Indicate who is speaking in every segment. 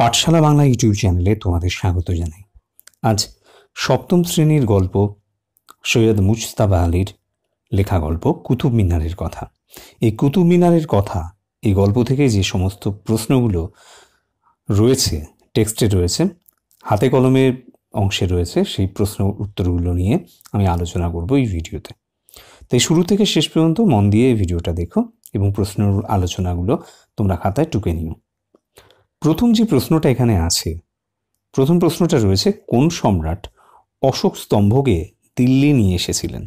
Speaker 1: পাঠশালা বাংলা ইউটিউব চ্যানেলে তোমাদের স্বাগত জানাই আজ সপ্তম শ্রেণীর গল্প সৈয়দ মুস্তাবা আলীর লেখা গল্প কুতুব মিনারের কথা এই কুতুব মিনারের কথা এই গল্প থেকে যে সমস্ত প্রশ্নগুলো রয়েছে টেক্সটে রয়েছে হাতে কলমের অংশে রয়েছে সেই প্রশ্ন উত্তরগুলো নিয়ে আমি আলোচনা করব এই ভিডিওতে তাই শুরু থেকে শেষ পর্যন্ত মন দিয়ে ভিডিওটা দেখো এবং প্রশ্ন আলোচনাগুলো তোমরা খাতায় টুকে নিও প্রথম যে প্রশ্নটা এখানে আছে প্রথম প্রশ্নটা রয়েছে কোন সম্রাট অশোক স্তম্ভকে দিল্লি নিয়ে এসেছিলেন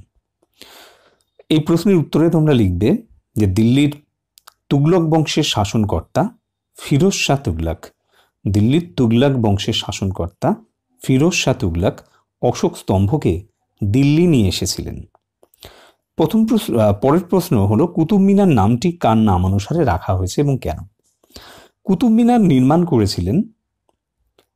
Speaker 1: এই প্রশ্নের উত্তরে তোমরা লিখবে যে দিল্লির তুগলক বংশের শাসনকর্তা ফিরোজ শাহ তুগলাক দিল্লির তুগলাক বংশের শাসনকর্তা ফিরোজ শাহ তুগলাক অশোক স্তম্ভকে দিল্লি নিয়ে এসেছিলেন প্রথম প্রশ্ন পরের প্রশ্ন হলো কুতুব মিনার নামটি কার নামানুসারে রাখা হয়েছে এবং কেন কুতুব মিনার নির্মাণ করেছিলেন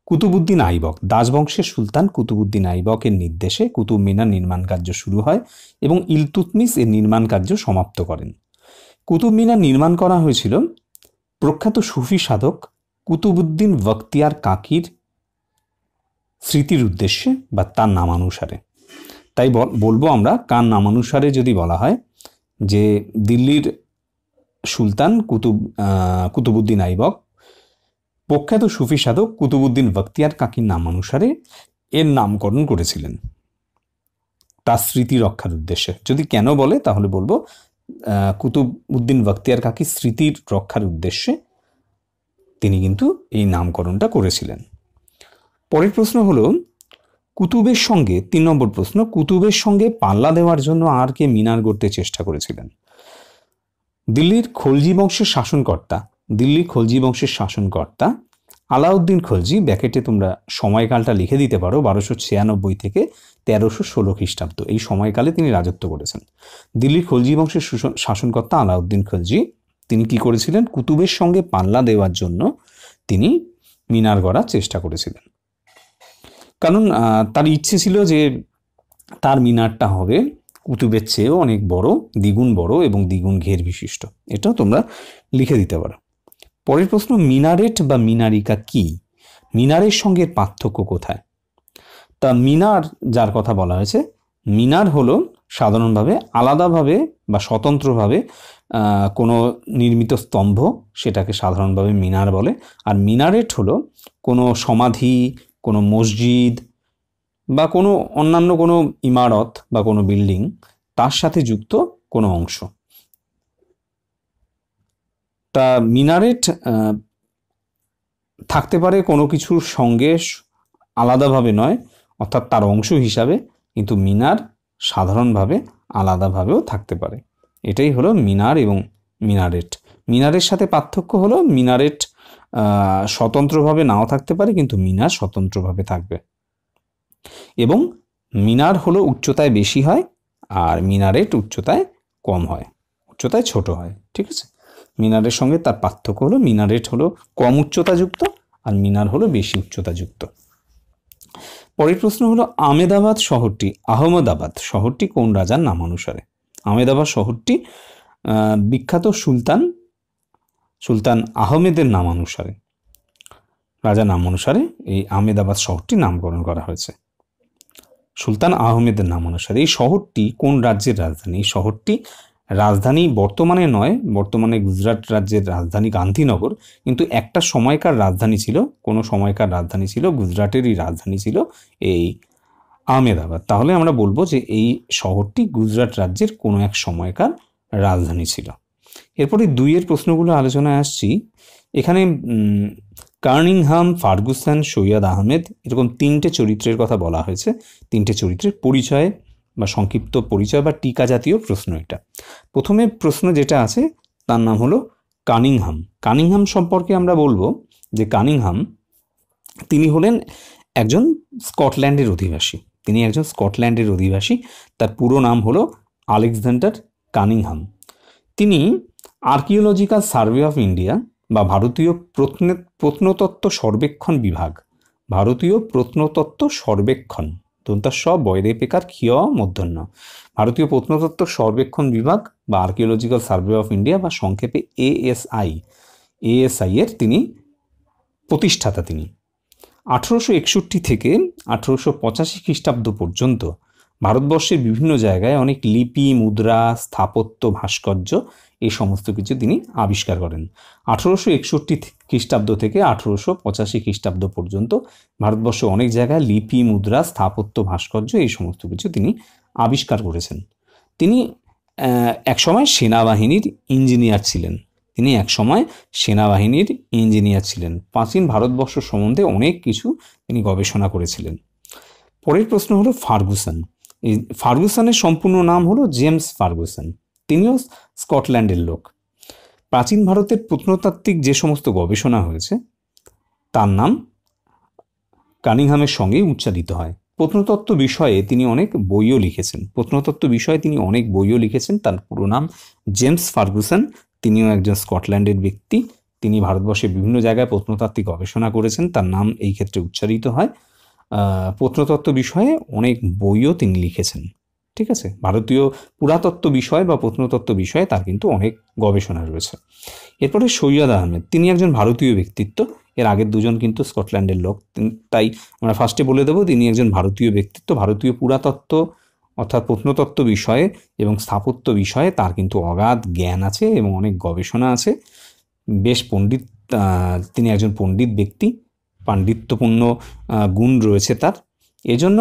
Speaker 1: কুতুবুদ্দিন আইবক দাসবংশের সুলতান কুতুবুদ্দিন আইবকের নির্দেশে কুতুব মিনার নির্মাণ কার্য শুরু হয় এবং ইলতুতমিস এর নির্মাণ কার্য সমাপ্ত করেন কুতুব মিনার নির্মাণ করা হয়েছিল প্রখ্যাত সুফি সাধক কুতুবুদ্দিন বক্তিয়ার কাকির স্মৃতির উদ্দেশ্যে বা তার নামানুসারে তাই বলবো আমরা কার নামানুসারে যদি বলা হয় যে দিল্লির সুলতান কুতুব কুতুবুদ্দিন আইবক প্রখ্যাত সুফি সাধক কুতুবুদ্দিন বক্তিয়ার কাকির নামানুসারে এর নামকরণ করেছিলেন তার স্মৃতি রক্ষার উদ্দেশ্যে যদি কেন বলে তাহলে বলবো কুতুবউদ্দিন বক্তিয়ার কাকি স্মৃতির রক্ষার উদ্দেশ্যে তিনি কিন্তু এই নামকরণটা করেছিলেন পরের প্রশ্ন হলো কুতুবের সঙ্গে তিন নম্বর প্রশ্ন কুতুবের সঙ্গে পাল্লা দেওয়ার জন্য আর কে মিনার গড়তে চেষ্টা করেছিলেন দিল্লির খলজি বংশের শাসনকর্তা দিল্লির খলজি বংশের শাসনকর্তা আলাউদ্দিন খলজি ব্যাকেটে তোমরা সময়কালটা লিখে দিতে পারো বারোশো ছিয়ানব্বই থেকে তেরোশো ষোলো খ্রিস্টাব্দ এই সময়কালে তিনি রাজত্ব করেছেন দিল্লির খলজি বংশের শাসনকর্তা আলাউদ্দিন খলজি তিনি কি করেছিলেন কুতুবের সঙ্গে পাল্লা দেওয়ার জন্য তিনি মিনার গড়ার চেষ্টা করেছিলেন কারণ তার ইচ্ছে ছিল যে তার মিনারটা হবে কুতুবের চেয়েও অনেক বড় দ্বিগুণ বড় এবং দ্বিগুণ ঘের বিশিষ্ট এটাও তোমরা লিখে দিতে পারো পরের প্রশ্ন মিনারেট বা মিনারিকা কি মিনারের সঙ্গে পার্থক্য কোথায় তা মিনার যার কথা বলা হয়েছে মিনার হলো সাধারণভাবে আলাদাভাবে বা স্বতন্ত্রভাবে কোনো নির্মিত স্তম্ভ সেটাকে সাধারণভাবে মিনার বলে আর মিনারেট হলো কোনো সমাধি কোনো মসজিদ বা কোনো অন্যান্য কোনো ইমারত বা কোনো বিল্ডিং তার সাথে যুক্ত কোনো অংশ তা মিনারেট থাকতে পারে কোনো কিছুর সঙ্গে আলাদাভাবে নয় অর্থাৎ তার অংশ হিসাবে কিন্তু মিনার সাধারণভাবে আলাদাভাবেও থাকতে পারে এটাই হলো মিনার এবং মিনারেট মিনারের সাথে পার্থক্য হলো মিনারেট স্বতন্ত্রভাবে নাও থাকতে পারে কিন্তু মিনার স্বতন্ত্রভাবে থাকবে এবং মিনার হলো উচ্চতায় বেশি হয় আর মিনারেট উচ্চতায় কম হয় উচ্চতায় ছোট হয় ঠিক আছে মিনারের সঙ্গে তার পার্থক্য হলো মিনারেট হলো কম উচ্চতাযুক্ত আর মিনার হলো বেশি উচ্চতাযুক্ত পরের প্রশ্ন হলো আমেদাবাদ শহরটি আহমেদাবাদ শহরটি কোন রাজার নাম অনুসারে আমেদাবাদ শহরটি বিখ্যাত সুলতান সুলতান আহমেদের নাম অনুসারে রাজা নাম অনুসারে এই আমেদাবাদ শহরটি নামকরণ করা হয়েছে সুলতান আহমেদের নাম অনুসারে এই শহরটি কোন রাজ্যের রাজধানী এই শহরটি রাজধানী বর্তমানে নয় বর্তমানে গুজরাট রাজ্যের রাজধানী গান্ধীনগর কিন্তু একটা সময়কার রাজধানী ছিল কোনো সময়কার রাজধানী ছিল গুজরাটেরই রাজধানী ছিল এই আহমেদাবাদ তাহলে আমরা বলবো যে এই শহরটি গুজরাট রাজ্যের কোনো এক সময়কার রাজধানী ছিল এরপরে দুইয়ের প্রশ্নগুলো আলোচনায় আসছি এখানে কার্নিংহাম ফার্গুসান সৈয়দ আহমেদ এরকম তিনটে চরিত্রের কথা বলা হয়েছে তিনটে চরিত্রের পরিচয় বা সংক্ষিপ্ত পরিচয় বা টিকা জাতীয় প্রশ্ন এটা প্রথমে প্রশ্ন যেটা আছে তার নাম হলো কানিংহাম কানিংহাম সম্পর্কে আমরা বলবো যে কানিংহাম তিনি হলেন একজন স্কটল্যান্ডের অধিবাসী তিনি একজন স্কটল্যান্ডের অধিবাসী তার পুরো নাম হলো আলেকজান্ডার কানিংহাম তিনি আর্কিওলজিক্যাল সার্ভে অফ ইন্ডিয়া বা ভারতীয় প্রত্নে প্রত্নতত্ত্ব সর্বেক্ষণ বিভাগ ভারতীয় প্রত্নতত্ত্ব সর্বেক্ষণ দন্তাস বয়রে পেকার খিয় মধ্যন্য ভারতীয় প্রত্নতত্ত্ব সর্বেক্ষণ বিভাগ বা আর্কিওলজিক্যাল সার্ভে অফ ইন্ডিয়া বা সংক্ষেপে এএসআই এএসআই এর তিনি প্রতিষ্ঠাতা তিনি আঠেরোশো একষট্টি থেকে আঠেরোশো পঁচাশি খ্রিস্টাব্দ পর্যন্ত ভারতবর্ষের বিভিন্ন জায়গায় অনেক লিপি মুদ্রা স্থাপত্য ভাস্কর্য এই সমস্ত কিছু তিনি আবিষ্কার করেন আঠেরোশো একষট্টি খ্রিস্টাব্দ থেকে আঠেরোশো পঁচাশি খ্রিস্টাব্দ পর্যন্ত ভারতবর্ষে অনেক জায়গায় লিপি মুদ্রা স্থাপত্য ভাস্কর্য এই সমস্ত কিছু তিনি আবিষ্কার করেছেন তিনি একসময় সেনাবাহিনীর ইঞ্জিনিয়ার ছিলেন তিনি একসময় সেনাবাহিনীর ইঞ্জিনিয়ার ছিলেন প্রাচীন ভারতবর্ষ সম্বন্ধে অনেক কিছু তিনি গবেষণা করেছিলেন পরের প্রশ্ন হলো ফার্গুসন ফার্গুসনের সম্পূর্ণ নাম হলো জেমস ফার্গুসন তিনিও স্কটল্যান্ডের লোক প্রাচীন ভারতের প্রত্নতাত্ত্বিক যে সমস্ত গবেষণা হয়েছে তার নাম কানিংহামের সঙ্গে উচ্চারিত হয় প্রত্নতত্ত্ব বিষয়ে তিনি অনেক বইও লিখেছেন প্রত্নতত্ত্ব বিষয়ে তিনি অনেক বইও লিখেছেন তার পুরো নাম জেমস ফার্গুসন তিনিও একজন স্কটল্যান্ডের ব্যক্তি তিনি ভারতবর্ষে বিভিন্ন জায়গায় প্রত্নতাত্ত্বিক গবেষণা করেছেন তার নাম এই ক্ষেত্রে উচ্চারিত হয় প্রত্নতত্ত্ব বিষয়ে অনেক বইও তিনি লিখেছেন ঠিক আছে ভারতীয় পুরাতত্ত্ব বিষয় বা প্রত্নতত্ত্ব বিষয়ে তার কিন্তু অনেক গবেষণা রয়েছে এরপরে সৈয়দ আহমেদ তিনি একজন ভারতীয় ব্যক্তিত্ব এর আগের দুজন কিন্তু স্কটল্যান্ডের লোক তাই আমরা ফার্স্টে বলে দেবো তিনি একজন ভারতীয় ব্যক্তিত্ব ভারতীয় পুরাতত্ত্ব অর্থাৎ প্রত্নতত্ত্ব বিষয়ে এবং স্থাপত্য বিষয়ে তার কিন্তু অগাধ জ্ঞান আছে এবং অনেক গবেষণা আছে বেশ পণ্ডিত তিনি একজন পণ্ডিত ব্যক্তি পাণ্ডিত্যপূর্ণ গুণ রয়েছে তার এজন্য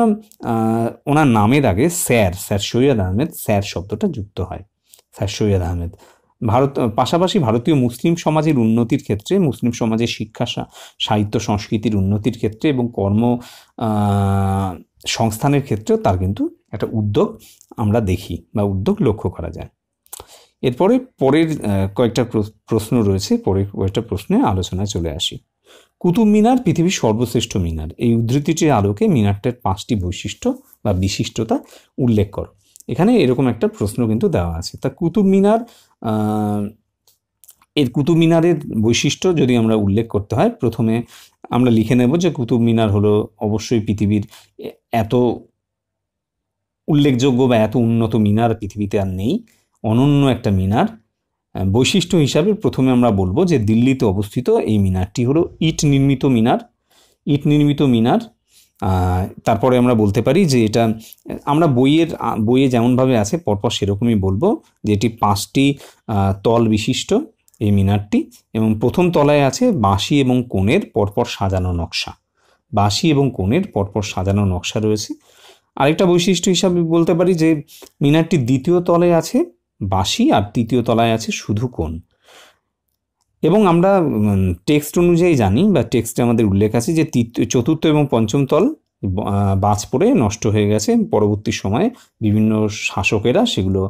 Speaker 1: ওনার নামের আগে sir sir Syed Ahmed sir শব্দটা যুক্ত হয় স্যার সৈয়দ আহমেদ ভারত পাশাপাশি ভারতীয় মুসলিম সমাজের উন্নতির ক্ষেত্রে মুসলিম সমাজের শিক্ষা সাহিত্য সংস্কৃতির উন্নতির ক্ষেত্রে এবং কর্ম সংস্থানের ক্ষেত্রেও তার কিন্তু একটা উদ্যোগ আমরা দেখি বা উদ্যোগ লক্ষ্য করা যায় এরপরে পরের কয়েকটা প্রশ্ন রয়েছে পরের কয়েকটা প্রশ্নে আলোচনায় চলে আসি কুতুব মিনার পৃথিবীর সর্বশ্রেষ্ঠ মিনার এই উদ্ধৃতিটির আলোকে মিনারটার পাঁচটি বৈশিষ্ট্য বা বিশিষ্টতা উল্লেখ করো এখানে এরকম একটা প্রশ্ন কিন্তু দেওয়া আছে তা কুতুব মিনার এর কুতুব মিনারের বৈশিষ্ট্য যদি আমরা উল্লেখ করতে হয় প্রথমে আমরা লিখে নেব যে কুতুব মিনার হলো অবশ্যই পৃথিবীর এত উল্লেখযোগ্য বা এত উন্নত মিনার পৃথিবীতে আর নেই অনন্য একটা মিনার বৈশিষ্ট্য হিসাবে প্রথমে আমরা বলবো যে দিল্লিতে অবস্থিত এই মিনারটি হলো ইট নির্মিত মিনার ইট নির্মিত মিনার তারপরে আমরা বলতে পারি যে এটা আমরা বইয়ের বইয়ে যেমনভাবে আছে পরপর সেরকমই বলবো যে এটি পাঁচটি তল বিশিষ্ট এই মিনারটি এবং প্রথম তলায় আছে বাঁশি এবং কোণের পরপর সাজানো নকশা বাঁশি এবং কোণের পরপর সাজানো নকশা রয়েছে আরেকটা বৈশিষ্ট্য হিসাবে বলতে পারি যে মিনারটি দ্বিতীয় তলে আছে বাসি আর তৃতীয় তলায় আছে শুধু কোন এবং আমরা টেক্সট অনুযায়ী জানি বা টেক্সটে আমাদের উল্লেখ আছে যে চতুর্থ এবং পঞ্চম তল বাজ পড়ে নষ্ট হয়ে গেছে পরবর্তী সময়ে বিভিন্ন শাসকেরা সেগুলো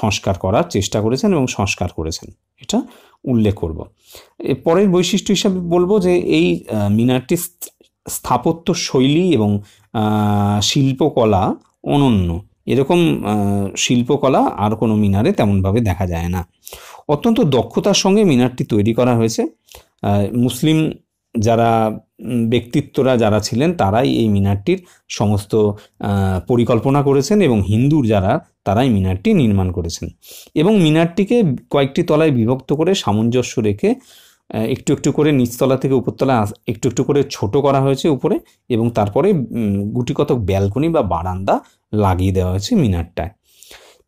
Speaker 1: সংস্কার করার চেষ্টা করেছেন এবং সংস্কার করেছেন এটা উল্লেখ করব পরের বৈশিষ্ট্য হিসাবে বলবো যে এই মিনারটির স্থাপত্য শৈলী এবং শিল্পকলা অনন্য এরকম শিল্পকলা আর কোনো মিনারে তেমনভাবে দেখা যায় না অত্যন্ত দক্ষতার সঙ্গে মিনারটি তৈরি করা হয়েছে মুসলিম যারা ব্যক্তিত্বরা যারা ছিলেন তারাই এই মিনারটির সমস্ত পরিকল্পনা করেছেন এবং হিন্দুর যারা তারাই মিনারটি নির্মাণ করেছেন এবং মিনারটিকে কয়েকটি তলায় বিভক্ত করে সামঞ্জস্য রেখে একটু একটু করে নিচতলা থেকে উপরতলা একটু একটু করে ছোট করা হয়েছে উপরে এবং তারপরে গুটিকতক ব্যালকনি বা বারান্দা লাগিয়ে দেওয়া হয়েছে মিনারটায়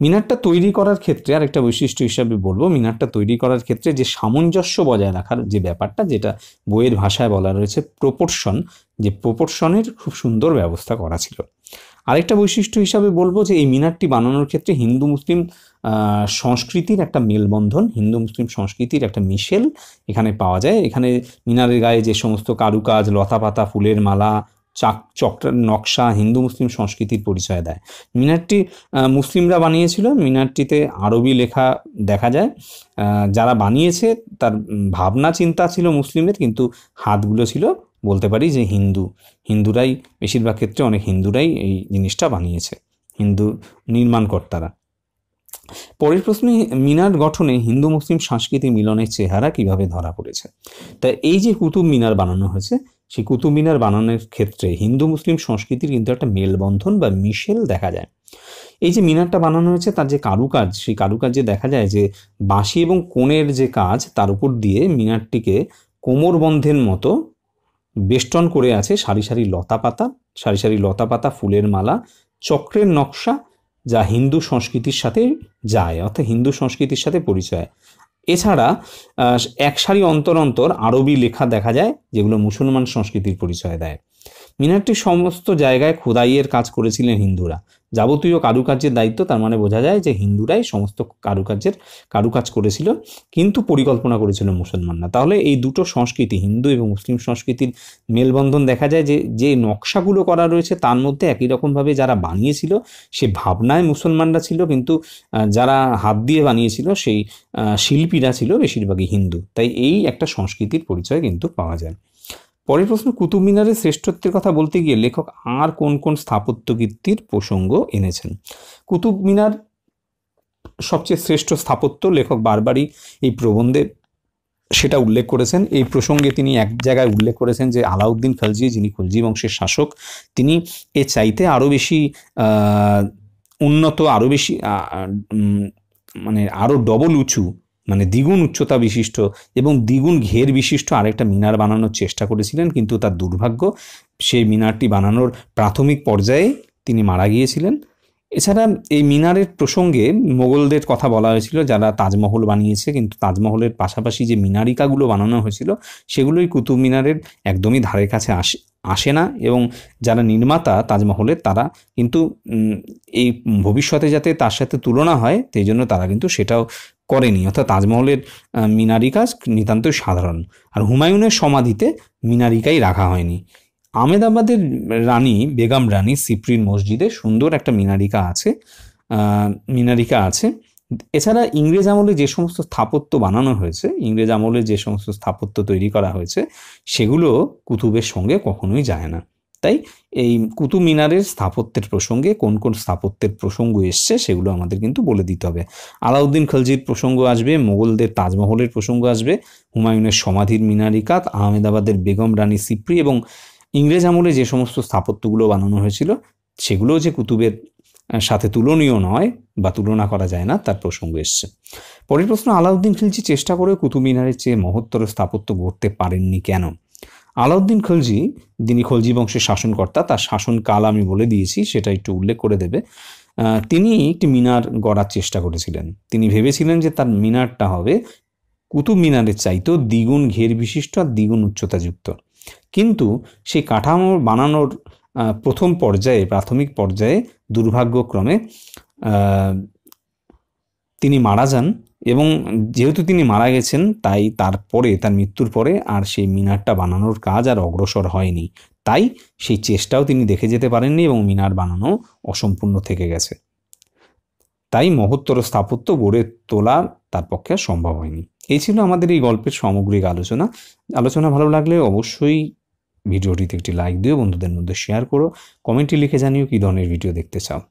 Speaker 1: মিনারটা তৈরি করার ক্ষেত্রে আর একটা বৈশিষ্ট্য হিসাবে বলবো মিনারটা তৈরি করার ক্ষেত্রে যে সামঞ্জস্য বজায় রাখার যে ব্যাপারটা যেটা বইয়ের ভাষায় বলা রয়েছে প্রপোর্শন যে প্রপোর্শনের খুব সুন্দর ব্যবস্থা করা ছিল আরেকটা বৈশিষ্ট্য হিসাবে বলবো যে এই মিনারটি বানানোর ক্ষেত্রে হিন্দু মুসলিম সংস্কৃতির একটা মেলবন্ধন হিন্দু মুসলিম সংস্কৃতির একটা মিশেল এখানে পাওয়া যায় এখানে মিনারের গায়ে যে সমস্ত কারুকাজ লতা পাতা ফুলের মালা চাক চক্রের নকশা হিন্দু মুসলিম সংস্কৃতির পরিচয় দেয় মিনারটি মুসলিমরা বানিয়েছিল মিনারটিতে আরবি লেখা দেখা যায় যারা বানিয়েছে তার ভাবনা চিন্তা ছিল মুসলিমের কিন্তু হাতগুলো ছিল বলতে পারি যে হিন্দু হিন্দুরাই বেশিরভাগ ক্ষেত্রে অনেক হিন্দুরাই এই জিনিসটা বানিয়েছে হিন্দু নির্মাণকর্তারা পরের প্রশ্নে মিনার গঠনে হিন্দু মুসলিম সাংস্কৃতিক মিলনের চেহারা কিভাবে ধরা পড়েছে তা এই যে কুতুব মিনার বানানো হয়েছে সেই কুতুব মিনার বানানোর ক্ষেত্রে হিন্দু মুসলিম সংস্কৃতির কিন্তু একটা মেলবন্ধন বা মিশেল দেখা যায় এই যে মিনারটা বানানো হয়েছে তার যে কারুকাজ সেই কারুকাজে দেখা যায় যে বাঁশি এবং কোণের যে কাজ তার উপর দিয়ে মিনারটিকে কোমর বন্ধের মতো বেষ্টন করে আছে সারি সারি লতা পাতা সারি সারি লতা পাতা ফুলের মালা চক্রের নকশা যা হিন্দু সংস্কৃতির সাথে যায় অর্থাৎ হিন্দু সংস্কৃতির সাথে পরিচয় এছাড়া এক সারি অন্তর অন্তর আরবি লেখা দেখা যায় যেগুলো মুসলমান সংস্কৃতির পরিচয় দেয় মিনারটির সমস্ত জায়গায় খোদাইয়ের কাজ করেছিলেন হিন্দুরা যাবতীয় কারুকার্যের দায়িত্ব তার মানে বোঝা যায় যে হিন্দুরাই সমস্ত কারুকার্যের কারুকাজ করেছিল কিন্তু পরিকল্পনা করেছিল মুসলমানরা তাহলে এই দুটো সংস্কৃতি হিন্দু এবং মুসলিম সংস্কৃতির মেলবন্ধন দেখা যায় যে যে নকশাগুলো করা রয়েছে তার মধ্যে একই রকমভাবে যারা বানিয়েছিল সে ভাবনায় মুসলমানরা ছিল কিন্তু যারা হাত দিয়ে বানিয়েছিল সেই শিল্পীরা ছিল বেশিরভাগই হিন্দু তাই এই একটা সংস্কৃতির পরিচয় কিন্তু পাওয়া যায় পরের প্রশ্ন কুতুব মিনারের শ্রেষ্ঠত্বের কথা বলতে গিয়ে লেখক আর কোন কোন স্থাপত্য কীর্তির প্রসঙ্গ এনেছেন কুতুব মিনার সবচেয়ে শ্রেষ্ঠ স্থাপত্য লেখক বারবারই এই প্রবন্ধে সেটা উল্লেখ করেছেন এই প্রসঙ্গে তিনি এক জায়গায় উল্লেখ করেছেন যে আলাউদ্দিন খালজি যিনি খলজি বংশের শাসক তিনি এ চাইতে আরও বেশি উন্নত আরও বেশি মানে আরও ডবল উঁচু মানে দ্বিগুণ উচ্চতা বিশিষ্ট এবং দ্বিগুণ ঘের বিশিষ্ট আরেকটা মিনার বানানোর চেষ্টা করেছিলেন কিন্তু তার দুর্ভাগ্য সেই মিনারটি বানানোর প্রাথমিক পর্যায়ে তিনি মারা গিয়েছিলেন এছাড়া এই মিনারের প্রসঙ্গে মোগলদের কথা বলা হয়েছিল যারা তাজমহল বানিয়েছে কিন্তু তাজমহলের পাশাপাশি যে মিনারিকাগুলো বানানো হয়েছিল সেগুলোই কুতুব মিনারের একদমই ধারে কাছে আসে আসে না এবং যারা নির্মাতা তাজমহলের তারা কিন্তু এই ভবিষ্যতে যাতে তার সাথে তুলনা হয় সেই জন্য তারা কিন্তু সেটাও করেনি অর্থাৎ তাজমহলের মিনারি কাজ নিতান্তই সাধারণ আর হুমায়ুনের সমাধিতে মিনারিকাই রাখা হয়নি আমেদাবাদের রানী বেগম রানী সিপ্রির মসজিদে সুন্দর একটা মিনারিকা আছে মিনারিকা আছে এছাড়া ইংরেজ আমলে যে সমস্ত স্থাপত্য বানানো হয়েছে ইংরেজ আমলে যে সমস্ত স্থাপত্য তৈরি করা হয়েছে সেগুলো কুতুবের সঙ্গে কখনোই যায় না তাই এই কুতুব মিনারের স্থাপত্যের প্রসঙ্গে কোন কোন স্থাপত্যের প্রসঙ্গ এসছে সেগুলো আমাদের কিন্তু বলে দিতে হবে আলাউদ্দিন খলজির প্রসঙ্গ আসবে মোগলদের তাজমহলের প্রসঙ্গ আসবে হুমায়ুনের সমাধির মিনারিকাত আহমেদাবাদের বেগম রানী সিপ্রি এবং ইংরেজ আমলে যে সমস্ত স্থাপত্যগুলো বানানো হয়েছিল সেগুলো যে কুতুবের সাথে তুলনীয় নয় বা তুলনা করা যায় না তার প্রসঙ্গ এসছে পরের প্রশ্ন আলাউদ্দিন খিলজি চেষ্টা করে কুতুব মিনারের চেয়ে মহত্তর স্থাপত্য গড়তে পারেননি কেন আলাউদ্দিন খলজি যিনি খলজি বংশের শাসনকর্তা তার শাসনকাল আমি বলে দিয়েছি সেটা একটু উল্লেখ করে দেবে তিনি একটি মিনার গড়ার চেষ্টা করেছিলেন তিনি ভেবেছিলেন যে তার মিনারটা হবে কুতুব মিনারের চাইতেও দ্বিগুণ ঘের বিশিষ্ট আর দ্বিগুণ উচ্চতাযুক্ত কিন্তু সেই কাঠামো বানানোর প্রথম পর্যায়ে প্রাথমিক পর্যায়ে দুর্ভাগ্যক্রমে তিনি মারা যান এবং যেহেতু তিনি মারা গেছেন তাই তারপরে তার মৃত্যুর পরে আর সেই মিনারটা বানানোর কাজ আর অগ্রসর হয়নি তাই সেই চেষ্টাও তিনি দেখে যেতে পারেননি এবং মিনার বানানো অসম্পূর্ণ থেকে গেছে তাই মহত্তর স্থাপত্য গড়ে তোলা তার পক্ষে সম্ভব হয়নি এই ছিল আমাদের এই গল্পের সামগ্রিক আলোচনা আলোচনা ভালো লাগলে অবশ্যই ভিডিওটিতে একটি লাইক দিও বন্ধুদের মধ্যে শেয়ার করো কমেন্টে লিখে জানিও কী ধরনের ভিডিও দেখতে চাও